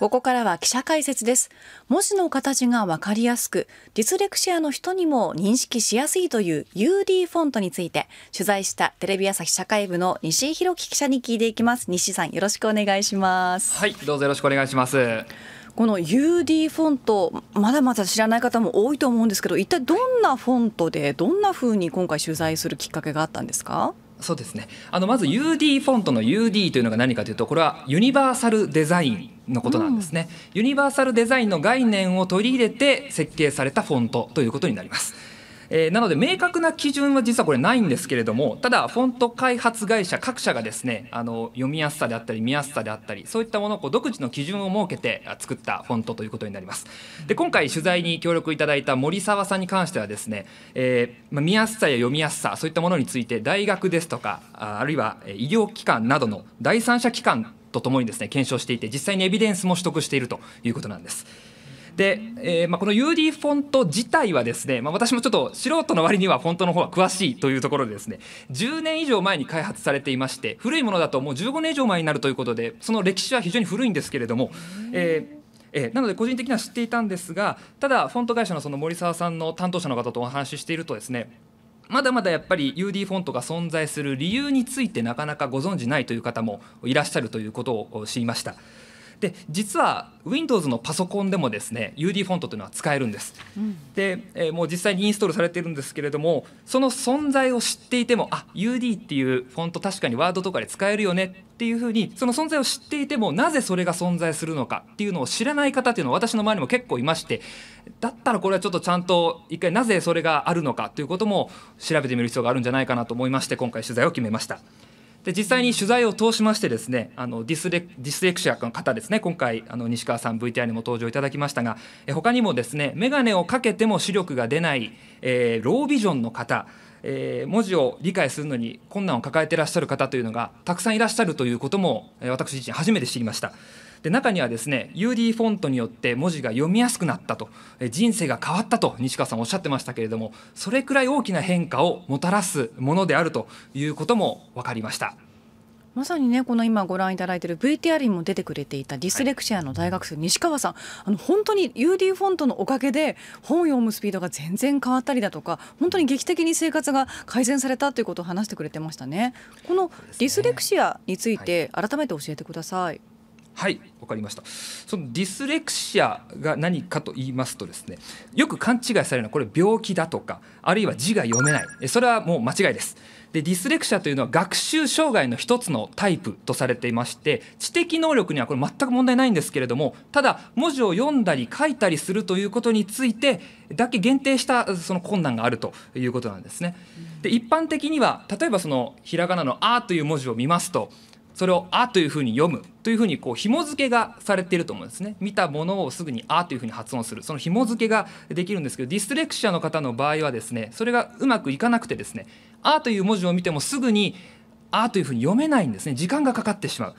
ここからは記者解説です。文字の形がわかりやすく、ディスレクシアの人にも認識しやすいという UD フォントについて、取材したテレビ朝日社会部の西井宏樹記者に聞いていきます。西さん、よろしくお願いします。はい、どうぞよろしくお願いします。この UD フォントまだまだ知らない方も多いと思うんですけど一体どんなフォントでどんなふうに今回取材するきっかけがあったんですかそうですねあのまず UD フォントの UD というのが何かというとこれはユニバーサルデザインのことなんですね、うん、ユニバーサルデザインの概念を取り入れて設計されたフォントということになりますえー、なので明確な基準は実はこれないんですけれどもただフォント開発会社各社がですねあの読みやすさであったり見やすさであったりそういったものをこう独自の基準を設けて作ったフォントということになりますで今回取材に協力いただいた森澤さんに関してはですね、えー、まあ、見やすさや読みやすさそういったものについて大学ですとかあるいは医療機関などの第三者機関とともにですね検証していて実際にエビデンスも取得しているということなんです。で、えーまあ、この UD フォント自体はですね、まあ、私もちょっと素人の割にはフォントの方は詳しいというところでですね10年以上前に開発されていまして古いものだともう15年以上前になるということでその歴史は非常に古いんですけれども、えー、えなので個人的には知っていたんですがただフォント会社のその森澤さんの担当者の方とお話ししているとですねまだまだやっぱり UD フォントが存在する理由についてなかなかご存じないという方もいらっしゃるということを知りました。で実は Windows のパソコンでもですね UD フォントというのは使えるんです、うん、で、えー、もう実際にインストールされてるんですけれどもその存在を知っていてもあ UD っていうフォント確かにワードとかで使えるよねっていうふうにその存在を知っていてもなぜそれが存在するのかっていうのを知らない方っていうのは私の周りにも結構いましてだったらこれはちょっとちゃんと一回なぜそれがあるのかということも調べてみる必要があるんじゃないかなと思いまして今回取材を決めました。で実際に取材を通しましてですねあのディスレディスレクシアの方ですね今回あの西川さん VTR にも登場いただきましたがえ他にもですね眼鏡をかけても視力が出ない、えー、ロービジョンの方えー、文字を理解するのに困難を抱えていらっしゃる方というのがたくさんいらっしゃるということも、えー、私自身初めて知りました。で中にはですね UD フォントによって文字が読みやすくなったと人生が変わったと西川さんおっしゃってましたけれどもそれくらい大きな変化をもたらすものであるということも分かりました。まさにねこの今ご覧いただいている VTR にも出てくれていたディスレクシアの大学生、西川さんあの本当に UD フォントのおかげで本を読むスピードが全然変わったりだとか本当に劇的に生活が改善されたということを話してくれてましたねこのディスレクシアについて改めて教えてください。はいわかりましたそのディスレクシアが何かと言いますとですねよく勘違いされるのはこれ病気だとかあるいは字が読めないそれはもう間違いですでディスレクシアというのは学習障害の一つのタイプとされていまして知的能力にはこれ全く問題ないんですけれどもただ文字を読んだり書いたりするということについてだけ限定したその困難があるということなんですね。で一般的には例えばそのひらがなの「あ」という文字を見ますとそれを「あ」というふうに読むというふうにこう紐付けがされていると思うんですね見たものをすぐに「あ」というふうに発音するその紐付けができるんですけどディスレクシアの方の場合はですねそれがうまくいかなくてですね「あ」という文字を見てもすぐにああというふうに読めないんですね時間がかかってしまう。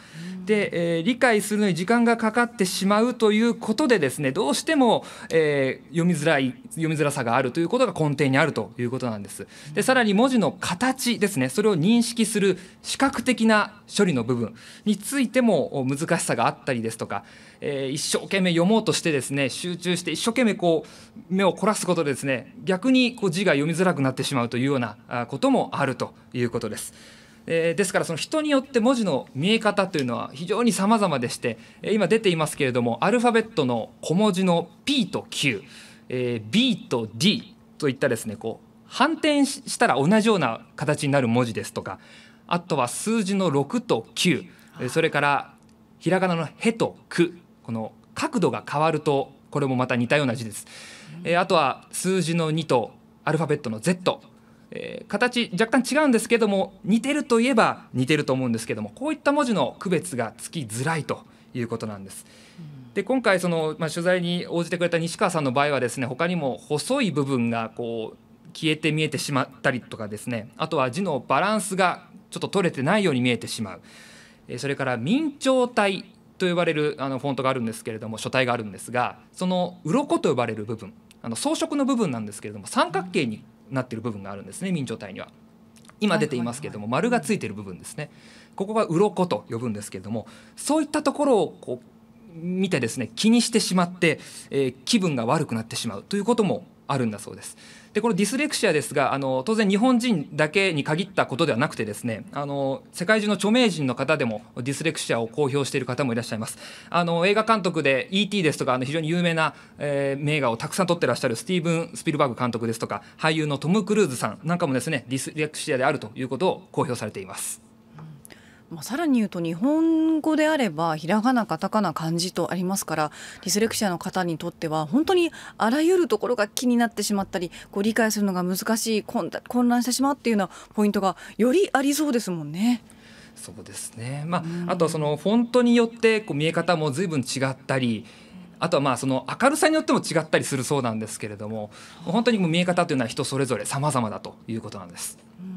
で、えー、理解するのに時間がかかってしまうということでですねどうしても、えー、読みづらい読みづらさがあるということが根底にあるということなんですでさらに文字の形ですねそれを認識する視覚的な処理の部分についても難しさがあったりですとか、えー、一生懸命読もうとしてですね集中して一生懸命こう目を凝らすことでですね逆にこう字が読みづらくなってしまうというようなこともあるということです。えー、ですからその人によって文字の見え方というのは非常に様々でして、え今出ていますけれどもアルファベットの小文字の P と Q、えー、B と D といったですねこう反転したら同じような形になる文字ですとかあとは数字の6と9それからひらがなの「へ」と「く」この角度が変わるとこれもまた似たような字です、えー、あとは数字の2とアルファベットの Z えー、形若干違うんですけども似てるといえば似てると思うんですけどもこういった文字の区別がつきづらいということなんです。で今回その、まあ、取材に応じてくれた西川さんの場合はですね他にも細い部分がこう消えて見えてしまったりとかですねあとは字のバランスがちょっと取れてないように見えてしまうそれから明朝体と呼ばれるあのフォントがあるんですけれども書体があるんですがその鱗と呼ばれる部分あの装飾の部分なんですけれども三角形になってる部分があるんですね明朝体には。今出ていますけれども、丸がついてる部分ですねここが鱗と呼ぶんですけれどもそういったところをこう見てですね気にしてしまって、えー、気分が悪くなってしまうということもあるんだそうです。でこのディスレクシアですがあの当然日本人だけに限ったことではなくてですねあの世界中の著名人の方でもディスレクシアを公表している方もいらっしゃいますあの映画監督で E.T. ですとかあの非常に有名な、えー、名画をたくさん撮ってらっしゃるスティーブン・スピルバーグ監督ですとか俳優のトム・クルーズさんなんかもですねディスレクシアであるということを公表されています。まあ、さらに言うと日本語であればひらがなカタカナ漢字とありますからディスレクシアの方にとっては本当にあらゆるところが気になってしまったりこう理解するのが難しい混乱してしまうっていうようなポイントがよりありそうですもんね。そうですね、まあ、あとはそのフォントによってこう見え方も随分違ったりあとはまあその明るさによっても違ったりするそうなんですけれども本当にもう見え方というのは人それぞれ様々だということなんです。う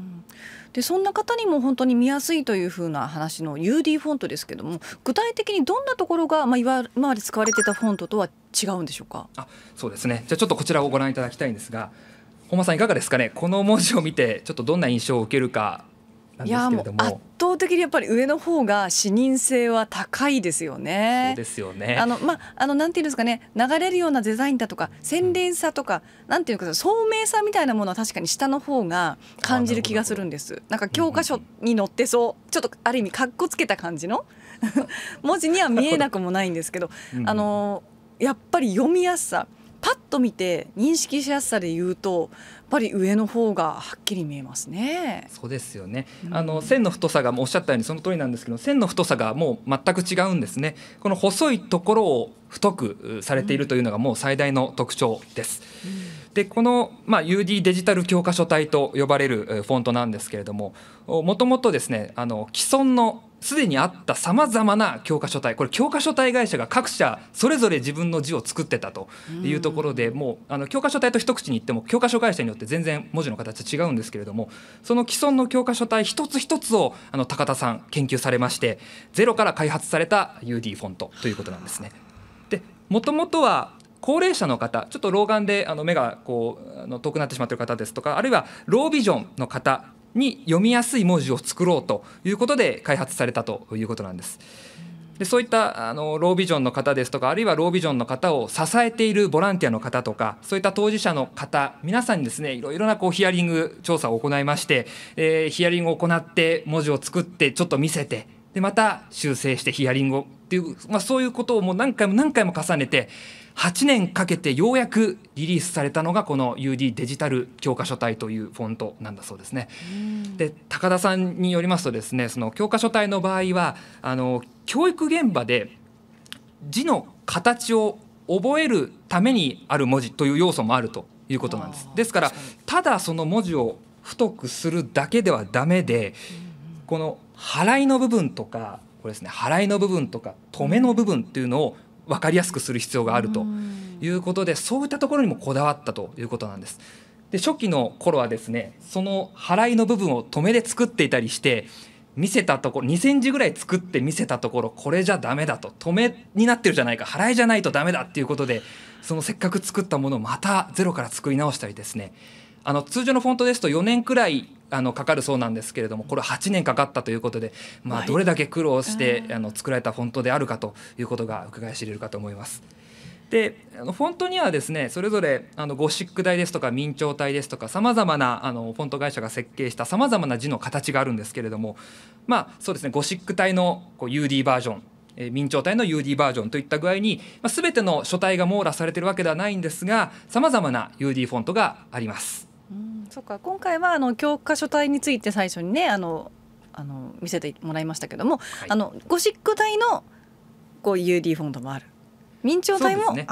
でそんな方にも本当に見やすいというふうな話の UD フォントですけども具体的にどんなところが、まあ、今まで使われてたフォントとは違うんでしょうかあそうですねじゃあちょっとこちらをご覧いただきたいんですが本間さんいかがですかねこの文字を見てちょっとどんな印象を受けるかいやもう圧倒的にやっぱり上の方が視認性は高いですよね。そうですよね。あのまあのなんていうんですかね流れるようなデザインだとか洗練さとか、うん、なんていうか聡明さみたいなものは確かに下の方が感じる気がするんです。なんか教科書に載ってそう、うん、ちょっとある意味かっこつけた感じの 文字には見えなくもないんですけど、どあのやっぱり読みやすさ。パッと見て認識しやすさで言うとやっぱり上の方がはっきり見えますね。そうですよね。あの線の太さがもうおっしゃったようにその通りなんですけど、線の太さがもう全く違うんですね。この細いところを太くされているというのがもう最大の特徴です。でこの、まあ、UD デジタル教科書体と呼ばれるフォントなんですけれどももともとですねあの既存のすでにあったさまざまな教科書体これ教科書体会社が各社それぞれ自分の字を作ってたというところでもうあの教科書体と一口に言っても教科書会社によって全然文字の形は違うんですけれどもその既存の教科書体一つ一つをあの高田さん研究されましてゼロから開発された UD フォントということなんですね。で元々は高齢者の方ちょっと老眼であの目がこうあの遠くなってしまっている方ですとかあるいはロービジョンの方に読みやすい文字を作ろうということで開発されたということなんです。でそういったあのロービジョンの方ですとかあるいはロービジョンの方を支えているボランティアの方とかそういった当事者の方皆さんにですねいろいろなこうヒアリング調査を行いまして、えー、ヒアリングを行って文字を作ってちょっと見せてでまた修正してヒアリングをっていう、まあ、そういうことをもう何回も何回も重ねて8年かけてようやくリリースされたのがこの UD デジタル教科書体というフォントなんだそうですね。で高田さんによりますとですねその教科書体の場合はあの教育現場で字の形を覚えるためにある文字という要素もあるということなんです。ですからただその文字を太くするだけではダメで、この払いの部分とかこれですね払いの部分とか止めの部分っていうのを分かりやすくする必要があるということでそういったところにもこだわったということなんです。で初期の頃はですねその払いの部分を止めで作っていたりして見せたところ2センチぐらい作って見せたところこれじゃダメだと止めになってるじゃないか払いじゃないとダメだっていうことでそのせっかく作ったものをまたゼロから作り直したりですねあの通常のフォントですと4年くらいあのかかるそうなんですけれどもこれ8年かかったということで、まあ、どれだけ苦労して、あの作られたフォントであるかということが伺い知れるかと思います。でフォントにはですねそれぞれあのゴシック体ですとか明朝体ですとかさまざまなあのフォント会社が設計したさまざまな字の形があるんですけれどもまあそうですねゴシック体のこう UD バージョンえー、明朝体の UD バージョンといった具合に、まあ、全ての書体が網羅されているわけではないんですがさまざまな UD フォントがあります。そっか今回はあの教科書体について最初にねあのあの見せてもらいましたけども、はい、あのゴシック体のこう UD フォントもある明朝体もある。ね、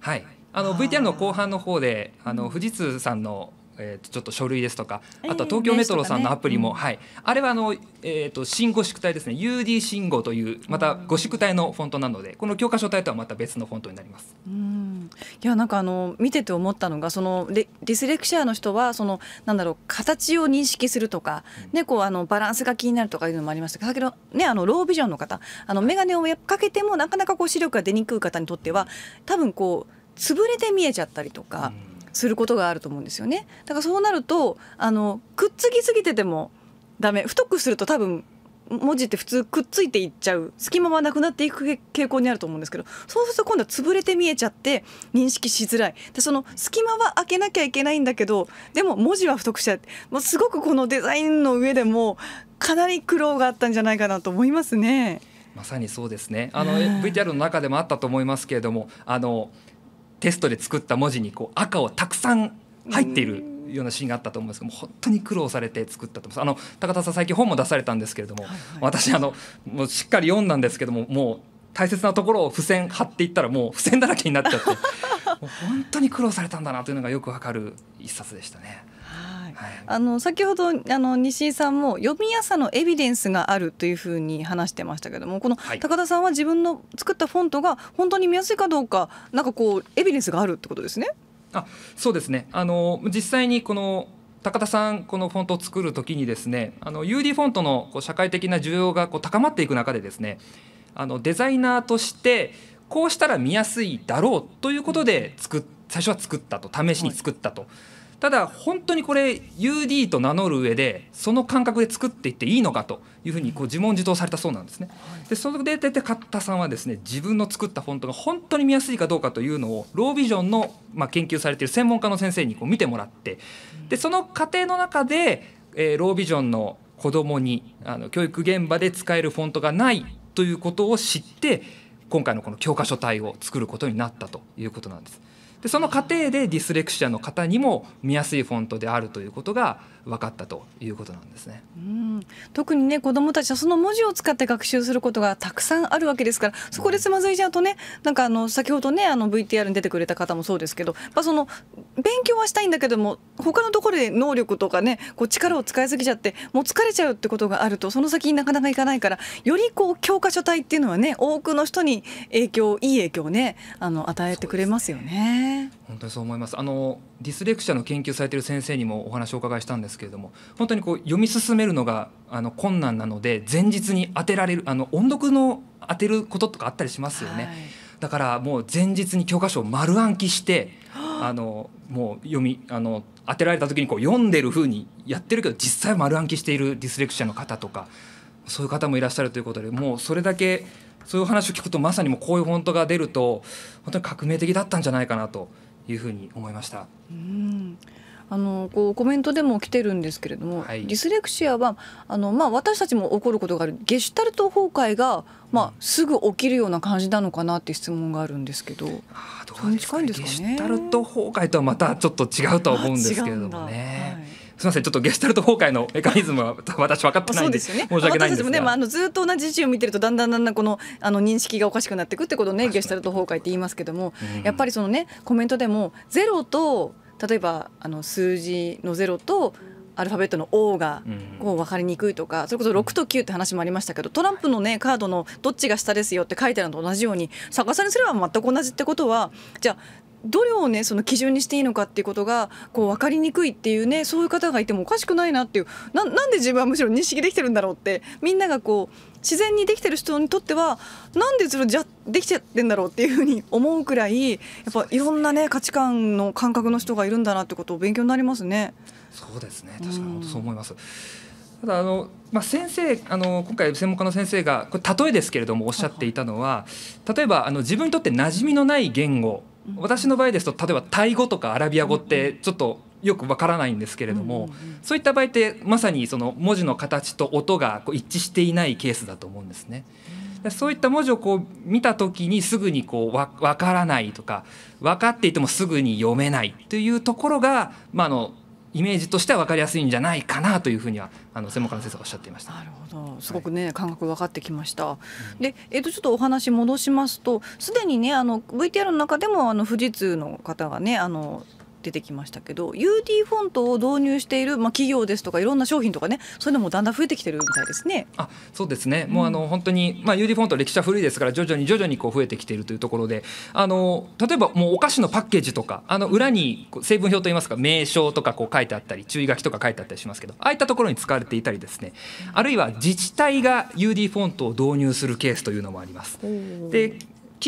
はいあの VTR の後半の方であの富士通さんのえー、とちょっと書類ですとかあとは東京メトロさんのアプリも、はい、あれはあの、えー、と新語縮体ですね UD 信号というまた語縮体のフォントなのでこの教科書体とはまた別のフォントになります。うんいやなんかあの見てて思ったのがそのディスレクシアの人はそのなんだろう形を認識するとか、ね、こうあのバランスが気になるとかいうのもありましたけど先ほど、ね、あのロービジョンの方あの眼鏡をかけてもなかなかこう視力が出にくい方にとっては多分こう潰れて見えちゃったりとか。うんすることがあると思うんですよね。だからそうなるとあのくっつきすぎててもダメ太くすると多分文字って普通くっついていっちゃう隙間はなくなっていく傾向にあると思うんですけどそうすると今度は潰れて見えちゃって認識しづらいでその隙間は開けなきゃいけないんだけどでも文字は太くしちゃってもうすごくこのデザインの上でもかなり苦労があったんじゃないかなと思いますね。まさにそうですねあの VTR の中でもあったと思いますけれどもあのテストで作った文字にこう赤をたくさん入っている。ようなシーンがあったと思うんですけども本当に苦労されて作ったと思いますあの高田さん最近本も出されたんですけれども、はいはい、私あのもうしっかり読んだんですけどももう大切なところを付箋貼っていったらもう付箋だらけになっちゃって本当に苦労されたんだなというのがよくわかる一冊でしたね。、あの先ほどあの西井さんも読みやすさのエビデンスがあるというふうに話してましたけどもこの高田さんは自分の作ったフォントが本当に見やすいかどうかなんかこうエビデンスがあるってことですね。あそうですねあの実際にこの高田さんこのフォントを作る時にですねあの UD フォントのこう社会的な需要がこう高まっていく中でですねあのデザイナーとしてこうしたら見やすいだろうということで作最初は作ったと試しに作ったと。はいただ本当にこれ UD と名乗る上でその感覚で作っていっていいのかというふうにこう自問自答されたそうなんですね。でそれで出て勝田さんはですね自分の作ったフォントが本当に見やすいかどうかというのをロービジョンの、まあ、研究されている専門家の先生にこう見てもらってでその過程の中で、えー、ロービジョンの子どもにあの教育現場で使えるフォントがないということを知って今回のこの教科書体を作ることになったということなんです。でその過程でディスレクシアの方にも見やすいフォントであるということが分かったということなんですね。うん特にね子どもたちはその文字を使って学習することがたくさんあるわけですからそこでつまずいちゃうとねなんかあの先ほどねあの VTR に出てくれた方もそうですけど、まあ、その勉強はしたいんだけども他のところで能力とかねこう力を使いすぎちゃってもう疲れちゃうってことがあるとその先になかなかいかないからよりこう教科書体っていうのはね多くの人に影響いい影響をねあの与えてくれますよね。本当にそう思いますあのディスレクシャの研究されている先生にもお話をお伺いしたんですけれども本当にこう読み進めるのがあの困難なので前日に当てられるあの音読の当てることとかあったりしますよね、はい、だからもう前日に教科書を丸暗記して あのもう読みあの当てられた時にこう読んでる風にやってるけど実際は丸暗記しているディスレクシャの方とかそういう方もいらっしゃるということでもうそれだけそういう話を聞くとまさにもうこういうフォントが出ると本当に革命的だったんじゃないかなと。いうふうに思いました。うんあのこうコメントでも来てるんですけれども、はい、ディスレクシアはあの、まあ、私たちも起こることがあるゲシュタルト崩壊が、まあ、すぐ起きるような感じなのかなって質問があるんですけど、あどうか、ゲシュタルト崩壊とはまたちょっと違うとは思うんですけれどもね。すみませんちょっとゲスタルト崩壊のメカニズムは私分かってないんでです、ね、申し訳ないんですがもね、まあ、のずっと同じ字を見てるとだんだんだんだんこのあの認識がおかしくなっていくってことねゲスタルト崩壊って言いますけども、うん、やっぱりそのねコメントでもゼロと例えばあの数字のゼロとアルファベットの O がこう分かりにくいとか、それこそ6と9って話もありましたけどトランプの、ね、カードのどっちが下ですよって書いてあるのと同じように逆さにすれば全く同じってことはじゃあどれをねその基準にしていいのかっていうことがこう分かりにくいっていうねそういう方がいてもおかしくないなっていうななんで自分はむしろ認識できてるんだろうってみんながこう自然にできてる人にとってはなんでそれじゃできちゃってんだろうっていうふうに思うくらいやっぱいろんなね価値観の感覚の人がいるんだなってことを勉強になりますね。そうですね確かに本当そう思います、うんただあの、まあ、先生あの今回専門家の先生がこれ例えですけれどもおっしゃっていたのは例えばあの自分にとって馴染みのない言語私の場合ですと例えばタイ語とかアラビア語ってちょっとよくわからないんですけれども、そういった場合ってまさにその文字の形と音がこう一致していないケースだと思うんですね。そういった文字をこう見た時にすぐにこうわ分からないとか分かっていてもすぐに読めないというところが、まあ、あのイメージとしては分かりやすいんじゃないかなというふうにはあの専門家の先生がおっしゃっていました。なるほどすごくね、はい、感覚分かってきました。で、えっ、ー、とちょっとお話戻しますとすでにねあの VTR の中でもあの富士通の方がねあの出てきましたけど UD フォントを導入している、まあ、企業ですとかいろんな商品とかねそういうのもだんだん増えてきてるみたいですね。あそうですね、うん、もうあの本当に、まあ、UD フォント歴史は古いですから徐々に徐々にこう増えてきているというところであの例えばもうお菓子のパッケージとかあの裏に成分表といいますか名称とかこう書いてあったり注意書きとか書いてあったりしますけどああいったところに使われていたりですねあるいは自治体が UD フォントを導入するケースというのもあります。で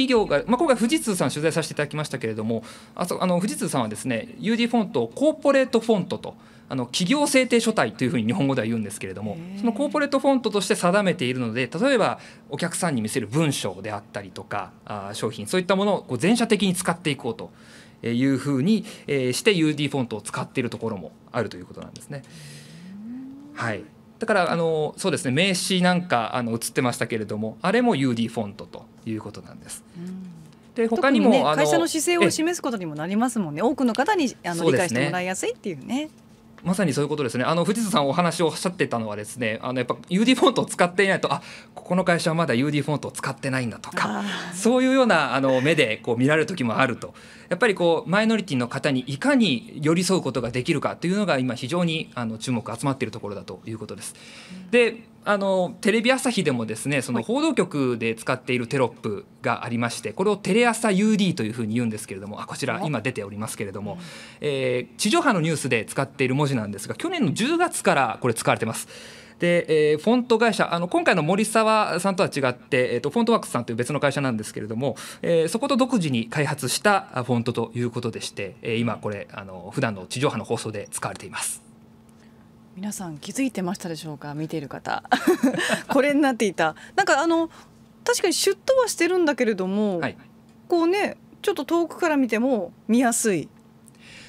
企業が、まあ、今回、富士通さん取材させていただきましたけれども、あそあの富士通さんはですね UD フォントをコーポレートフォントと。あの企業制定書体というふうに日本語では言うんですけれどもそのコーポレートフォントとして定めているので例えばお客さんに見せる文章であったりとかあ商品そういったものをこう全社的に使っていこうというふうにして UD フォントを使っているところもあるということなんですね。はい、だからあのそうですね名刺なんかあの映ってましたけれどもあれも UD フォントということなんです。で他にも、ね、会社の姿勢を示すことにもなりますもんね多くの方にあの、ね、理解してもらいやすいっていうね。まさにそういうことですね。あの藤田さんお話をおっしゃってたのはですね、あのやっぱ UD フォントを使っていないと、あここの会社はまだ UD フォントを使ってないんだとか、そういうようなあの目でこう見られる時もあると、やっぱりこうマイノリティの方にいかに寄り添うことができるかというのが今非常にあの注目集まっているところだということです。で、あのテレビ朝日でもですねその報道局で使っているテロップがありましてこれをテレ朝 UD というふうに言うんですけれどもあこちら今出ておりますけれども、えー、地上波のニュースで使っている文字なんですが去年の10月からこれ使われてます。で、えー、フォント会社あの今回の森澤さんとは違って、えーと、とフォントワークスさんという別の会社なんですけれども、えー、そこと独自に開発したフォントということでして、えー、今これあの普段の地上波の放送で使われています。皆さん気づいてましたでしょうか見ている方 これになっていたなんかあの確かにシュッとはしてるんだけれども、はい、こうねちょっと遠くから見ても見やすい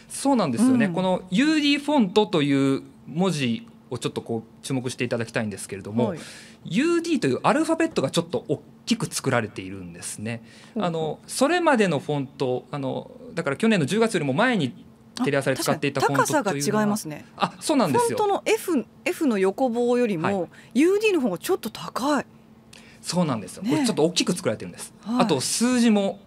そうなんですよね、うん、この UD フォントという文字をちょっとこう注目していただきたいんですけれども、はい、UD というアルファベットがちょっと大きく作られているんですね。あのそれまでのフォントあのだから去年の10月よりも前にテレ朝で使っていたフォントというのは高さが違いますねあそうなんですよフォントの F, F の横棒よりも、はい、UD の方がちょっと高いそうなんですよ、ね、これちょっと大きく作られてるんです、はい、あと数字も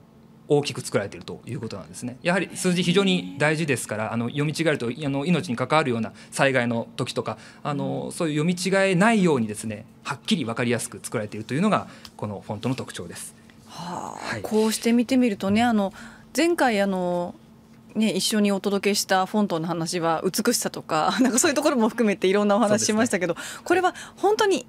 大きく作られているということなんですね。やはり数字非常に大事ですから、あの読み違えるとあの命に関わるような災害の時とか、あの、うん、そういう読み違えないようにですね、はっきりわかりやすく作られているというのがこのフォントの特徴です。はあ、はい、こうして見てみるとね、あの前回あのね、一緒にお届けしたフォントの話は美しさとか なんかそういうところも含めていろんなお話しましたけど、ね、これは本当に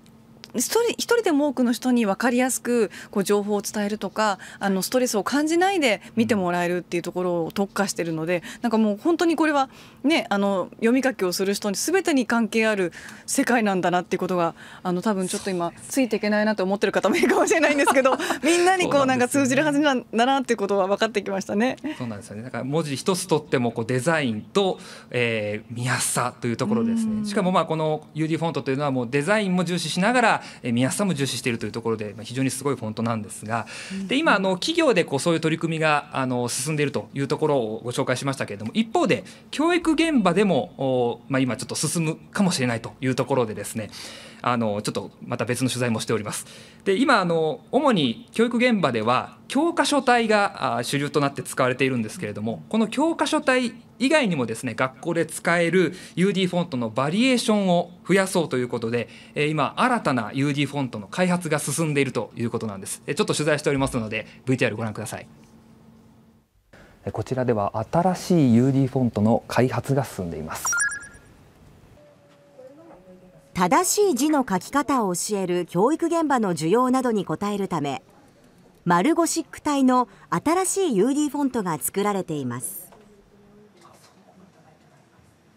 一人一人でも多くの人に分かりやすくこう情報を伝えるとかあのストレスを感じないで見てもらえるっていうところを特化してるのでなんかもう本当にこれはねあの読み書きをする人に全てに関係ある世界なんだなっていうことがあの多分ちょっと今ついていけないなと思ってる方もいるかもしれないんですけど みんなにこうなんか通じるはずなんだなっていうことは分かってきましたね。そうなんですよねだから文字一つとってもこうデザインと、えー、見やすさというところですね。しかもまあこの UD フォントというのはもうデザインも重視しながらが見やすさも重視しているというところでま非常にすごいフォントなんですが、で今あの企業でこうそういう取り組みがあの進んでいるというところをご紹介しましたけれども一方で教育現場でもまあ、今ちょっと進むかもしれないというところでですねあのちょっとまた別の取材もしております。で今あの主に教育現場では教科書体が主流となって使われているんですけれどもこの教科書体以外にもですね学校で使える UD フォントのバリエーションを増やそうということで、え今新たな UD フォントの開発が進んでいるということなんです、えちょっと取材しておりますので VTR ご覧くださいこちらでは新しい UD フォントの開発が進んでいます正しい字の書き方を教える教育現場の需要などに応えるため丸ゴシック体の新しい UD フォントが作られています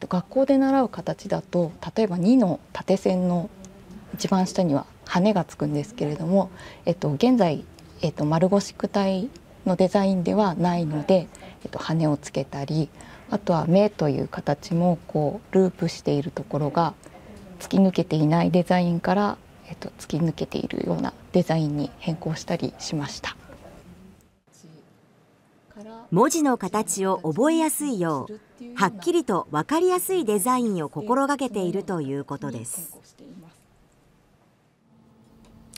学校で習う形だと例えば2の縦線の一番下には羽がつくんですけれども、えっと、現在、えっと、丸ゴシック体のデザインではないので、えっと、羽をつけたりあとは目という形もこうループしているところが突き抜けていないデザインから、えっと、突き抜けているようなデザインに変更したりしました。文字の形を覚えやすいようはっきりと分かりやすいデザインを心がけているということです。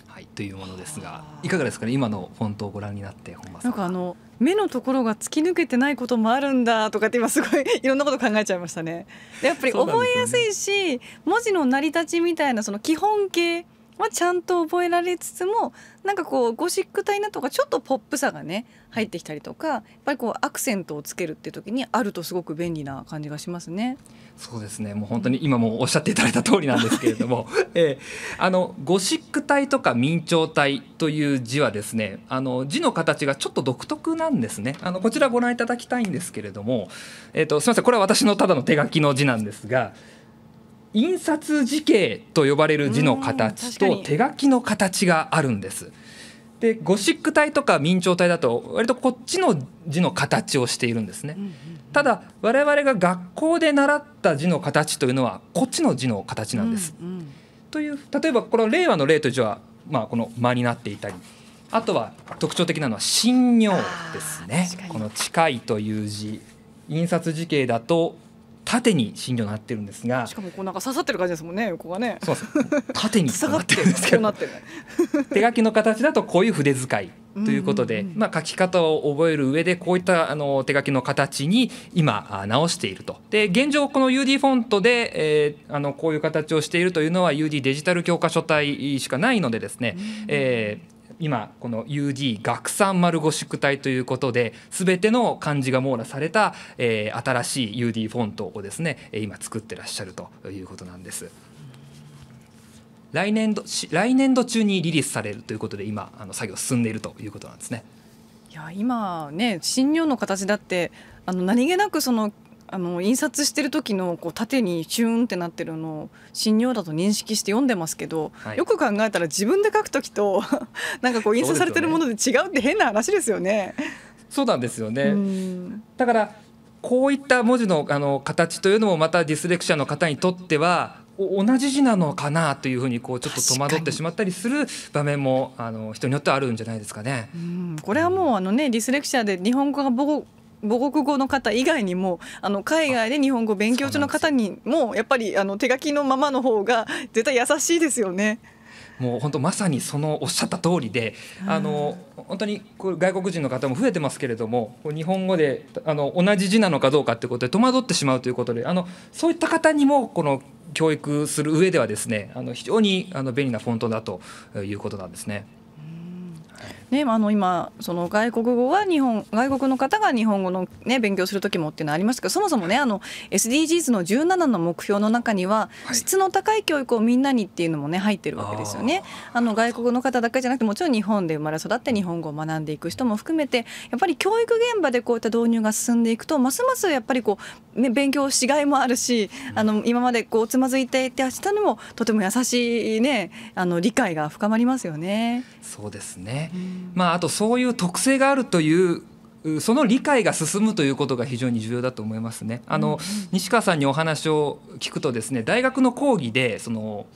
はい、というものですがいかがですかね今のフォントをご覧になって本間さんなんかあの目のところが突き抜けてないこともあるんだとかって今すごい いろんなこと考えちゃいましたね。やっぱり覚えやすいし、ね、文字の成り立ちみたいなその基本形はちゃんと覚えられつつもなんかこうゴシック体なとかちょっとポップさがね入ってきたりとかやっぱりこうアクセントをつけるって時にあるとすごく便利な感じがしますね。そうですねもう本当に今もおっしゃっていただいた通りなんですけれども、えー、あのゴシック体とか明朝体という字はですねあの字の形がちょっと独特なんですねあのこちらご覧いただきたいんですけれども、えーと、とすみませんこれは私のただの手書きの字なんですが印刷字形と呼ばれる字の形と手書きの形があるんです。でゴシック体とか明朝体だと割とこっちの字の形をしているんですね。ただ我々が学校で習った字の形というのはこっちの字の形なんです。という例えばこの令和の令という字はまあこの間になっていたりあとは特徴的なのは信尿ですねこの近いという字印刷字形だと縦に針葉なってるんですがしかもこうなんか刺さってる感じですもんね横がねそうそう縦に刺さってるんですけど手書きの形だとこういう筆使いということで、まあ、書き方を覚える上でこういったあの手書きの形に今直しているとで現状この UD フォントで、えー、あのこういう形をしているというのは UD デジタル教科書体しかないのでですね、えー今この u d 学産丸ご宿体ということで全ての漢字が網羅された、えー、新しい UD フォントをですね今作ってらっしゃるということなんです。来年度来年度中にリリースされるということで今あの作業進んでいるということなんですね。いや今ね新業の形だってあの何気なくそのあの印刷してる時のこう縦にチューンってなってるのを信用だと認識して読んでますけど、はい、よく考えたら自分で書く時と なんかこう印刷されてるもので違うって変な話ですよね。そうなんですよねだからこういった文字のあの形というのもまたディスレクシアの方にとっては同じ字なのかなというふうにこうちょっと戸惑ってしまったりする場面もあの人によってはあるんじゃないですかね。これはもうあのねディスレクシアで日本語が母母国語の方以外にもあの海外で日本語勉強中の方にもやっぱりあの手書きのままの方が絶対優しいですよね。もう本当まさにそのおっしゃった通りで、あの本当に外国人の方も増えてますけれども、日本語であの同じ字なのかどうかということで戸惑ってしまうということで、あのそういった方にもこの教育する上ではですね、あの非常にあの便利なフォントだということなんですね。ね、あの今その外国語は日本外国の方が日本語の、ね、勉強する時もっていうのはありますけどそもそもねあの SDGs の17の目標の中には、はい、質の高い教育をみんなにっていうのもね入ってるわけですよね。あの外国の方だけじゃなくてもちろん日本で生まれ育って日本語を学んでいく人も含めてやっぱり教育現場でこういった導入が進んでいくとますますやっぱりこう、ね、勉強しがいもあるしあの今までこうつまずいていて明日にもとても優しい、ね、あの理解が深まりますよね。そうですね、うんまあ、あとそういう特性があるというその理解が進むということが非常に重要だと思いますね。あの、うんうん、西川さんにお話を聞くとですね大学の講義でその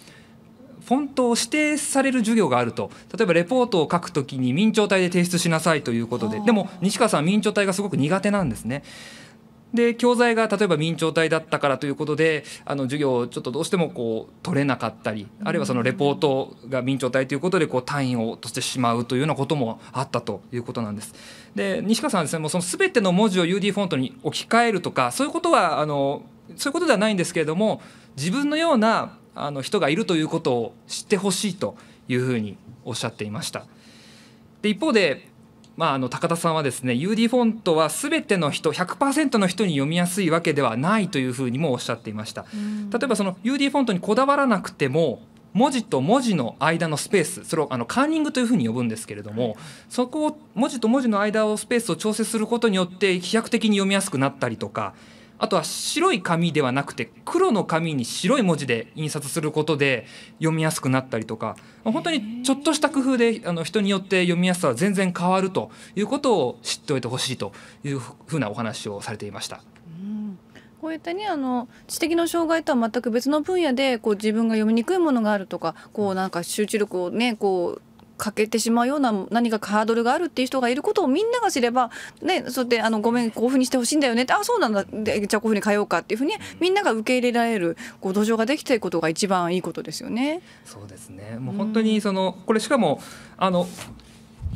フォントを指定される授業があると例えばレポートを書くときに明朝体で提出しなさいということででも西川さん明朝体がすごく苦手なんですね。で教材が例えば明朝体だったからということであの授業をちょっとどうしてもこう取れなかったりあるいはそのレポートが明朝体ということでこう単位を落としてしまうというようなこともあったということなんです。で西川さんはですねもうその全ての文字を UD フォントに置き換えるとかそういうことはあのそういうことではないんですけれども自分のようなあの人がいるということを知ってほしいというふうにおっしゃっていました。で一方でまあ、あの高田さんはですね UD フォントは全ての人100%の人に読みやすいわけではないというふうにもおっしゃっていました。例えばその UD フォントにこだわらなくても文字と文字の間のスペースそれをあのカーニングというふうに呼ぶんですけれどもそこを文字と文字の間をスペースを調整することによって飛躍的に読みやすくなったりとかあとは白い紙ではなくて黒の紙に白い文字で印刷することで読みやすくなったりとか本当にちょっとした工夫であの人によって読みやすさは全然変わるということを知っておいてほしいというふうなお話をされていました。こういったねあの知的の障害とは全く別の分野でこう自分が読みにくいものがあるとかこうなんか集中力をねこう欠けてしまうような何かハードルがあるっていう人がいることをみんなが知れば、ね、そうやってあのごめんこういうふうにしてほしいんだよねってあそうなんだでじゃあこういうふうに変えようかっていうふうにみんなが受け入れられるこう土壌ができていことが一番いいことですよね。そうですねもう本当にその、これしかもあの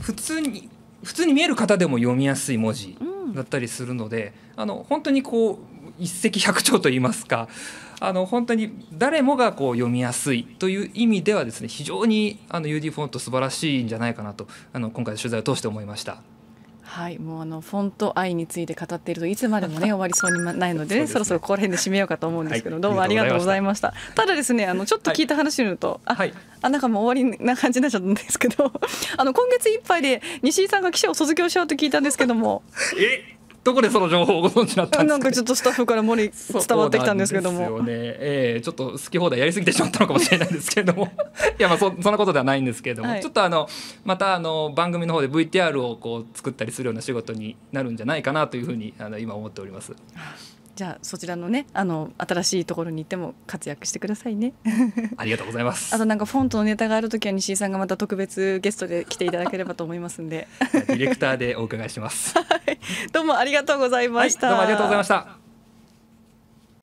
普通に普通に見える方でも読みやすい文字だったりするので、あの本当にこう一石百鳥と言いますかあの本当に誰もがこう読みやすいという意味ではですね非常にあの UD フォント素晴らしいんじゃないかなとあの今回の取材を通して思いました。はい、もうあのフォント愛について語っているといつまでもね終わりそうにないので、ねでね、そろそろここら辺で締めようかと思うんですけど、はい、どうもありがとうございました。ただですね、あのちょっと聞いた話によると、はい、あ、なんかもう終わりな感じになっちゃったんですけど、あの今月いっぱいで西井さんが記者を卒業しようと聞いたんですけども。えどこでその情報をご存知だったんですか、ね、なんかちょっとスタッフからもり伝わってきたんですけども、ね、えー、ちょっと好き放題やりすぎてしまったのかもしれないですけれども いやまあそそんなことではないんですけれども、はい、ちょっとあのまたあの番組の方で VTR をこう作ったりするような仕事になるんじゃないかなというふうにあの今思っております。じゃあそちらのねあの新しいところに行っても活躍してくださいね ありがとうございますあとなんかフォントのネタがある時は西井さんがまた特別ゲストで来ていただければと思いますんでディレクターでお伺いします はい、どうもありがとうございました、はい、どうもありがとうございました